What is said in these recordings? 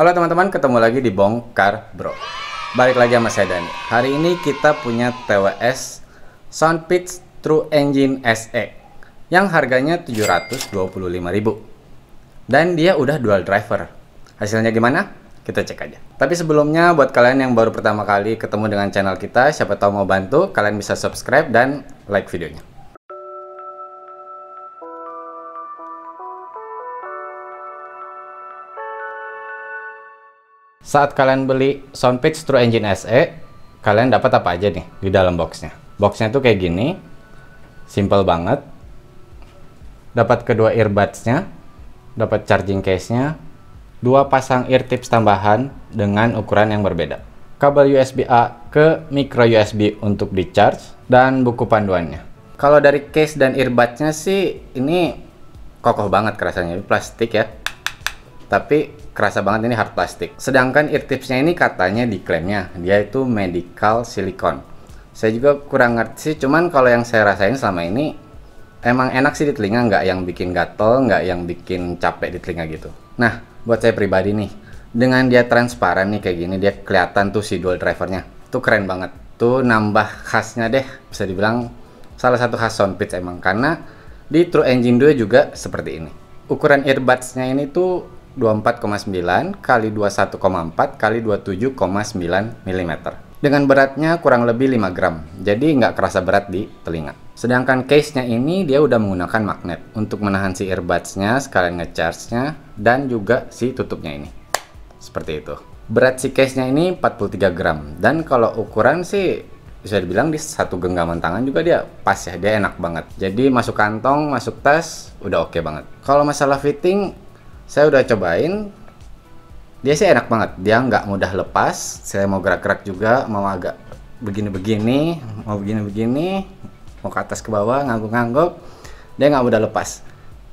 Halo teman-teman, ketemu lagi di Bongkar Bro. Balik lagi sama saya Dani. Hari ini kita punya TWS Soundpeats True Engine SE yang harganya 725.000. Dan dia udah dual driver. Hasilnya gimana? Kita cek aja. Tapi sebelumnya buat kalian yang baru pertama kali ketemu dengan channel kita, siapa tahu mau bantu, kalian bisa subscribe dan like videonya. saat kalian beli Soundpix True Engine SE, kalian dapat apa aja nih di dalam boxnya? Boxnya tuh kayak gini, simple banget. Dapat kedua earbudsnya, dapat charging case-nya, dua pasang ear tips tambahan dengan ukuran yang berbeda. Kabel USB-A ke micro USB untuk di charge dan buku panduannya. Kalau dari case dan earbudsnya sih ini kokoh banget kerasanya, plastik ya tapi kerasa banget ini hard plastik. Sedangkan ear tipsnya ini katanya diklaimnya dia itu medical silicone. Saya juga kurang ngerti, sih cuman kalau yang saya rasain selama ini emang enak sih di telinga, nggak yang bikin gatel, nggak yang bikin capek di telinga gitu. Nah, buat saya pribadi nih, dengan dia transparan nih kayak gini, dia kelihatan tuh si dual drivernya. Tuh keren banget. Tuh nambah khasnya deh, bisa dibilang salah satu khas sound pitch emang. Karena di True Engine 2 juga seperti ini. Ukuran earbudsnya ini tuh 24,9 kali 21,4 kali 27,9 mm. Dengan beratnya kurang lebih 5 gram, jadi nggak kerasa berat di telinga. Sedangkan case-nya ini dia udah menggunakan magnet untuk menahan si earbuds-nya, sekalian ngecharge-nya, dan juga si tutupnya ini. Seperti itu. Berat si case-nya ini 43 gram, dan kalau ukuran sih bisa dibilang di satu genggaman tangan juga dia pas ya, dia enak banget. Jadi masuk kantong, masuk tas, udah oke okay banget. Kalau masalah fitting, saya udah cobain dia sih enak banget dia nggak mudah lepas saya mau gerak-gerak juga mau agak begini-begini mau begini-begini mau ke atas ke bawah ngangguk-ngangguk dia nggak mudah lepas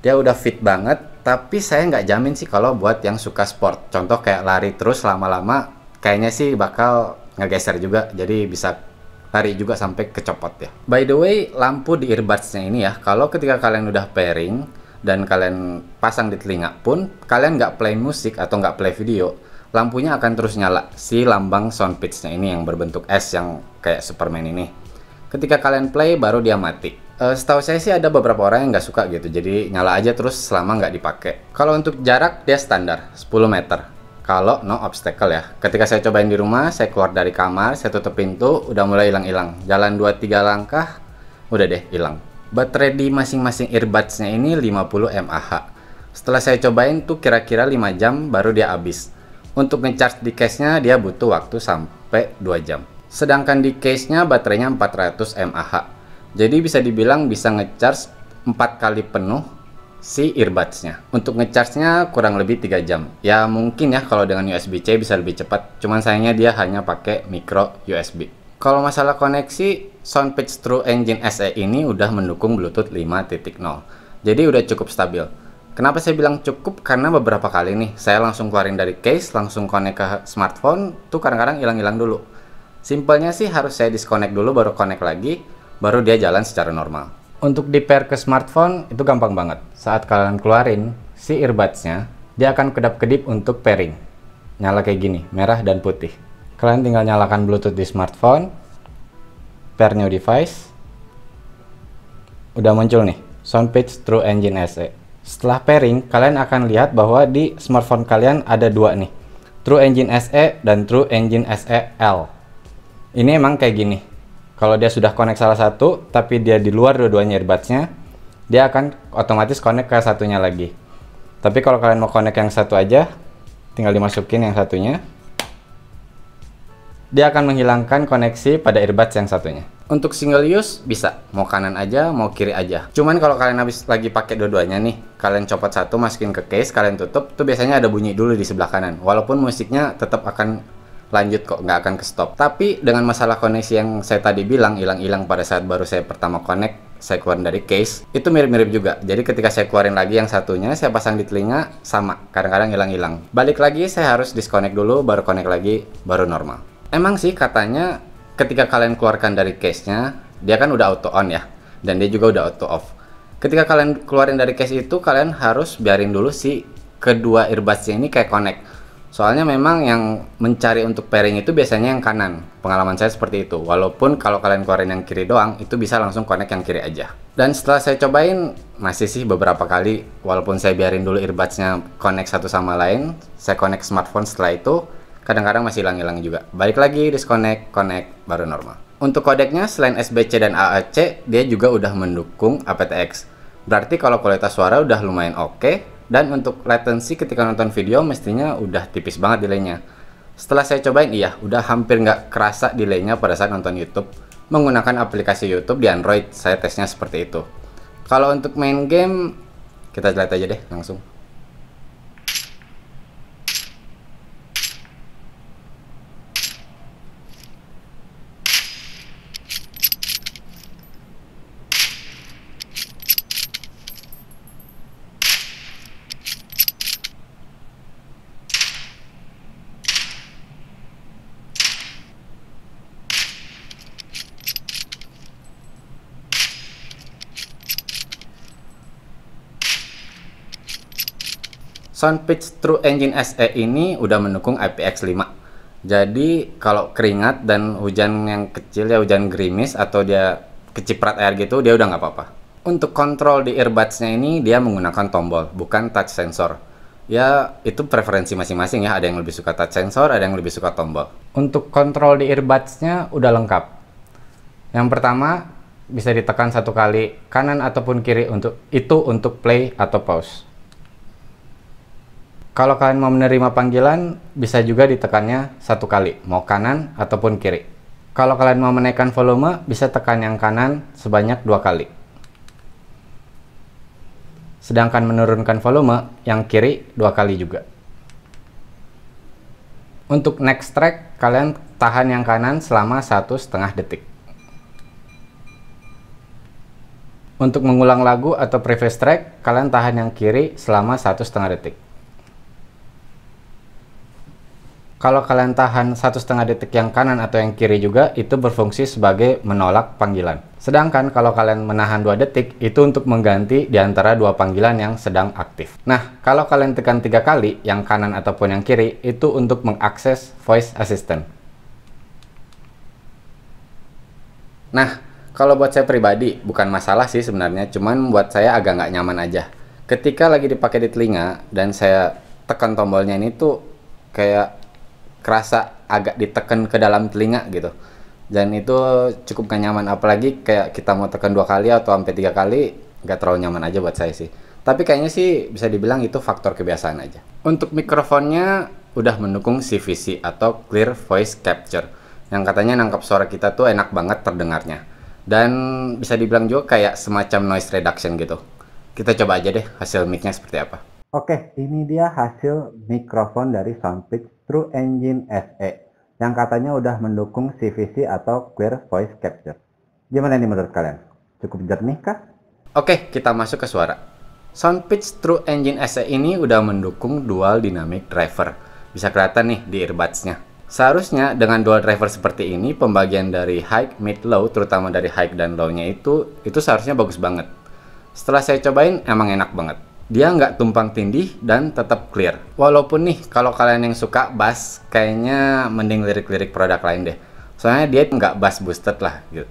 dia udah fit banget tapi saya nggak jamin sih kalau buat yang suka sport contoh kayak lari terus lama-lama kayaknya sih bakal ngegeser juga jadi bisa lari juga sampai kecopot ya by the way lampu di earbudsnya ini ya kalau ketika kalian udah pairing dan kalian pasang di telinga pun kalian nggak play musik atau nggak play video lampunya akan terus nyala si lambang sound pitchnya ini yang berbentuk S yang kayak Superman ini ketika kalian play baru dia mati Uh, setahu saya sih ada beberapa orang yang nggak suka gitu, jadi nyala aja terus selama nggak dipakai. Kalau untuk jarak dia standar 10 meter. Kalau no obstacle ya. Ketika saya cobain di rumah, saya keluar dari kamar, saya tutup pintu, udah mulai hilang-hilang. Jalan 2-3 langkah, udah deh hilang. Baterai di masing-masing earbudsnya ini 50 mAh. Setelah saya cobain tuh kira-kira 5 jam baru dia habis. Untuk ngecharge di case-nya dia butuh waktu sampai 2 jam. Sedangkan di case-nya baterainya 400 mAh. Jadi bisa dibilang bisa ngecharge 4 kali penuh si earbudsnya. Untuk ngecharge-nya kurang lebih 3 jam. Ya mungkin ya kalau dengan USB-C bisa lebih cepat. Cuman sayangnya dia hanya pakai micro USB. Kalau masalah koneksi, Soundpeats True Engine SE ini udah mendukung Bluetooth 5.0. Jadi udah cukup stabil. Kenapa saya bilang cukup? Karena beberapa kali nih, saya langsung keluarin dari case, langsung connect ke smartphone, tuh kadang-kadang hilang-hilang dulu. Simpelnya sih harus saya disconnect dulu, baru connect lagi, baru dia jalan secara normal. Untuk di pair ke smartphone, itu gampang banget. Saat kalian keluarin si earbudsnya, dia akan kedap-kedip untuk pairing. Nyala kayak gini, merah dan putih. Kalian tinggal nyalakan Bluetooth di smartphone, pair new device. Udah muncul nih, Soundpage True Engine SE. Setelah pairing, kalian akan lihat bahwa di smartphone kalian ada dua nih, True Engine SE dan True Engine SE L. Ini emang kayak gini. Kalau dia sudah connect salah satu, tapi dia di luar dua-duanya earbudsnya, dia akan otomatis connect ke satunya lagi. Tapi kalau kalian mau connect yang satu aja, tinggal dimasukin yang satunya, dia akan menghilangkan koneksi pada earbuds yang satunya. Untuk single use bisa, mau kanan aja, mau kiri aja. Cuman kalau kalian habis lagi pakai dua-duanya nih, kalian copot satu masukin ke case, kalian tutup, tuh biasanya ada bunyi dulu di sebelah kanan. Walaupun musiknya tetap akan lanjut kok, nggak akan ke stop. Tapi dengan masalah koneksi yang saya tadi bilang hilang-hilang pada saat baru saya pertama connect, saya keluar dari case itu mirip-mirip juga jadi ketika saya keluarin lagi yang satunya saya pasang di telinga sama kadang-kadang hilang-hilang balik lagi saya harus disconnect dulu baru connect lagi baru normal emang sih katanya ketika kalian keluarkan dari case-nya, dia kan udah auto on ya, dan dia juga udah auto off. Ketika kalian keluarin dari case itu, kalian harus biarin dulu si kedua earbudsnya ini kayak connect. Soalnya memang yang mencari untuk pairing itu biasanya yang kanan. Pengalaman saya seperti itu. Walaupun kalau kalian keluarin yang kiri doang, itu bisa langsung connect yang kiri aja. Dan setelah saya cobain, masih sih beberapa kali, walaupun saya biarin dulu earbudsnya connect satu sama lain, saya connect smartphone setelah itu, kadang-kadang masih hilang-hilang juga. Balik lagi, disconnect, connect, baru normal. Untuk kodeknya, selain SBC dan AAC, dia juga udah mendukung aptX. Berarti kalau kualitas suara udah lumayan oke, okay, dan untuk latency ketika nonton video mestinya udah tipis banget delaynya. Setelah saya cobain, iya, udah hampir nggak kerasa delaynya pada saat nonton YouTube. Menggunakan aplikasi YouTube di Android, saya tesnya seperti itu. Kalau untuk main game, kita lihat aja deh langsung. Soundpitch True Engine SE ini udah mendukung IPX5. Jadi kalau keringat dan hujan yang kecil ya hujan gerimis atau dia keciprat air gitu dia udah nggak apa-apa. Untuk kontrol di earbudsnya ini dia menggunakan tombol bukan touch sensor. Ya itu preferensi masing-masing ya ada yang lebih suka touch sensor ada yang lebih suka tombol. Untuk kontrol di earbudsnya udah lengkap. Yang pertama bisa ditekan satu kali kanan ataupun kiri untuk itu untuk play atau pause. Kalau kalian mau menerima panggilan, bisa juga ditekannya satu kali, mau kanan ataupun kiri. Kalau kalian mau menaikkan volume, bisa tekan yang kanan sebanyak dua kali. Sedangkan menurunkan volume, yang kiri dua kali juga. Untuk next track, kalian tahan yang kanan selama satu setengah detik. Untuk mengulang lagu atau previous track, kalian tahan yang kiri selama satu setengah detik. Kalau kalian tahan satu setengah detik yang kanan atau yang kiri juga, itu berfungsi sebagai menolak panggilan. Sedangkan kalau kalian menahan dua detik, itu untuk mengganti di antara dua panggilan yang sedang aktif. Nah, kalau kalian tekan tiga kali, yang kanan ataupun yang kiri, itu untuk mengakses voice assistant. Nah, kalau buat saya pribadi, bukan masalah sih sebenarnya, cuman buat saya agak nggak nyaman aja. Ketika lagi dipakai di telinga, dan saya tekan tombolnya ini tuh kayak kerasa agak diteken ke dalam telinga gitu dan itu cukup gak nyaman apalagi kayak kita mau tekan dua kali atau sampai tiga kali gak terlalu nyaman aja buat saya sih tapi kayaknya sih bisa dibilang itu faktor kebiasaan aja untuk mikrofonnya udah mendukung CVC atau Clear Voice Capture yang katanya nangkap suara kita tuh enak banget terdengarnya dan bisa dibilang juga kayak semacam noise reduction gitu kita coba aja deh hasil micnya seperti apa oke ini dia hasil mikrofon dari Soundpeak True Engine SE yang katanya udah mendukung CVC atau Clear Voice Capture. Gimana nih menurut kalian? Cukup jernih kah? Oke, kita masuk ke suara. Soundpitch True Engine SE ini udah mendukung dual dynamic driver. Bisa kelihatan nih di earbuds-nya. Seharusnya dengan dual driver seperti ini, pembagian dari high, mid, low, terutama dari high dan low-nya itu, itu seharusnya bagus banget. Setelah saya cobain, emang enak banget dia nggak tumpang tindih dan tetap clear. Walaupun nih kalau kalian yang suka bass, kayaknya mending lirik-lirik produk lain deh. Soalnya dia nggak bass boosted lah gitu.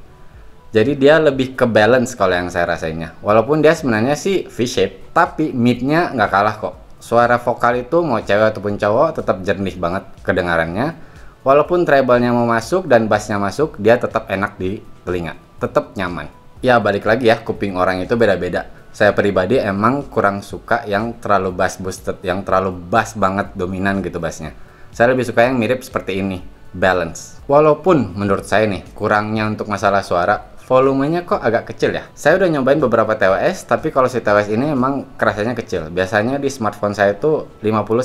Jadi dia lebih ke balance kalau yang saya rasainnya. Walaupun dia sebenarnya sih V shape, tapi midnya nggak kalah kok. Suara vokal itu mau cewek ataupun cowok tetap jernih banget kedengarannya. Walaupun treble-nya mau masuk dan bassnya masuk, dia tetap enak di telinga, tetap nyaman. Ya balik lagi ya, kuping orang itu beda-beda saya pribadi emang kurang suka yang terlalu bass boosted, yang terlalu bass banget dominan gitu bassnya. Saya lebih suka yang mirip seperti ini, balance. Walaupun menurut saya nih, kurangnya untuk masalah suara, volumenya kok agak kecil ya. Saya udah nyobain beberapa TWS, tapi kalau si TWS ini emang kerasanya kecil. Biasanya di smartphone saya itu 50-60%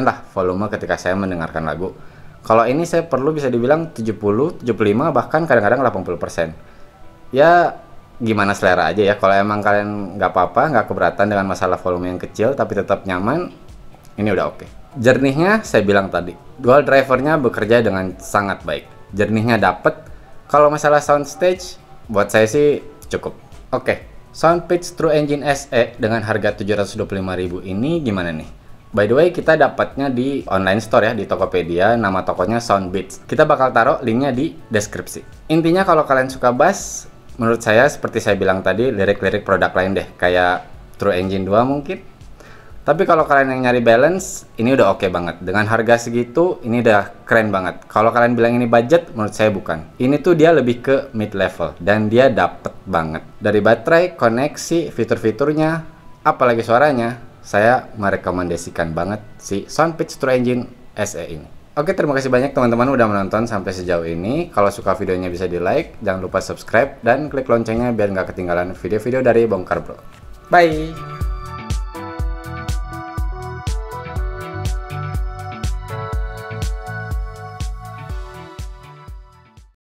lah volume ketika saya mendengarkan lagu. Kalau ini saya perlu bisa dibilang 70, 75, bahkan kadang-kadang 80%. Ya, gimana selera aja ya kalau emang kalian nggak apa-apa nggak keberatan dengan masalah volume yang kecil tapi tetap nyaman ini udah oke okay. jernihnya saya bilang tadi dual drivernya bekerja dengan sangat baik jernihnya dapet kalau masalah soundstage buat saya sih cukup oke okay. sound pitch true engine SE dengan harga 725.000 ini gimana nih By the way, kita dapatnya di online store ya, di Tokopedia. Nama tokonya Soundbeats. Kita bakal taruh linknya di deskripsi. Intinya kalau kalian suka bass, menurut saya seperti saya bilang tadi lirik-lirik produk lain deh kayak True Engine 2 mungkin tapi kalau kalian yang nyari balance ini udah oke okay banget dengan harga segitu ini udah keren banget kalau kalian bilang ini budget menurut saya bukan ini tuh dia lebih ke mid level dan dia dapet banget dari baterai koneksi fitur-fiturnya apalagi suaranya saya merekomendasikan banget si Soundpitch True Engine SE ini Oke, terima kasih banyak teman-teman udah menonton sampai sejauh ini. Kalau suka videonya bisa di like, jangan lupa subscribe, dan klik loncengnya biar nggak ketinggalan video-video dari Bongkar Bro. Bye!